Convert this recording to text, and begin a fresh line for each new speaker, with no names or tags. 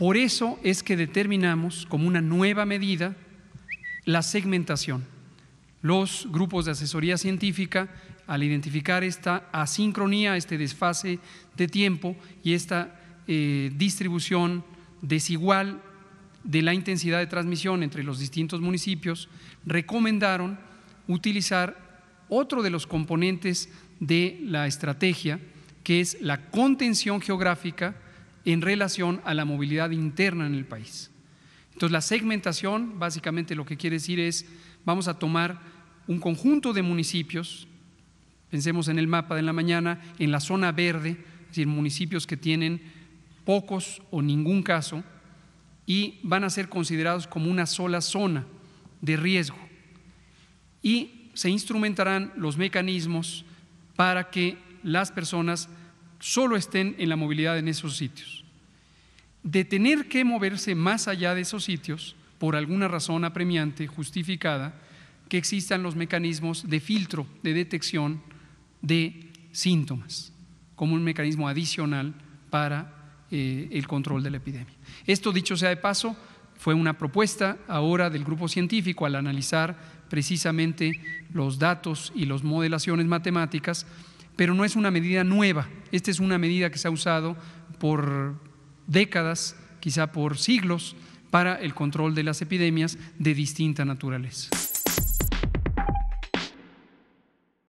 Por eso es que determinamos como una nueva medida la segmentación. Los grupos de asesoría científica, al identificar esta asincronía, este desfase de tiempo y esta eh, distribución desigual de la intensidad de transmisión entre los distintos municipios, recomendaron utilizar otro de los componentes de la estrategia, que es la contención geográfica en relación a la movilidad interna en el país. Entonces, la segmentación básicamente lo que quiere decir es, vamos a tomar un conjunto de municipios, pensemos en el mapa de la mañana, en la zona verde, es decir, municipios que tienen pocos o ningún caso, y van a ser considerados como una sola zona de riesgo. Y se instrumentarán los mecanismos para que las personas solo estén en la movilidad en esos sitios. De tener que moverse más allá de esos sitios, por alguna razón apremiante, justificada, que existan los mecanismos de filtro, de detección de síntomas, como un mecanismo adicional para eh, el control de la epidemia. Esto, dicho sea de paso, fue una propuesta ahora del grupo científico al analizar precisamente los datos y las modelaciones matemáticas, pero no es una medida nueva. Esta es una medida que se ha usado por décadas, quizá por siglos, para el control de las epidemias de distinta naturaleza.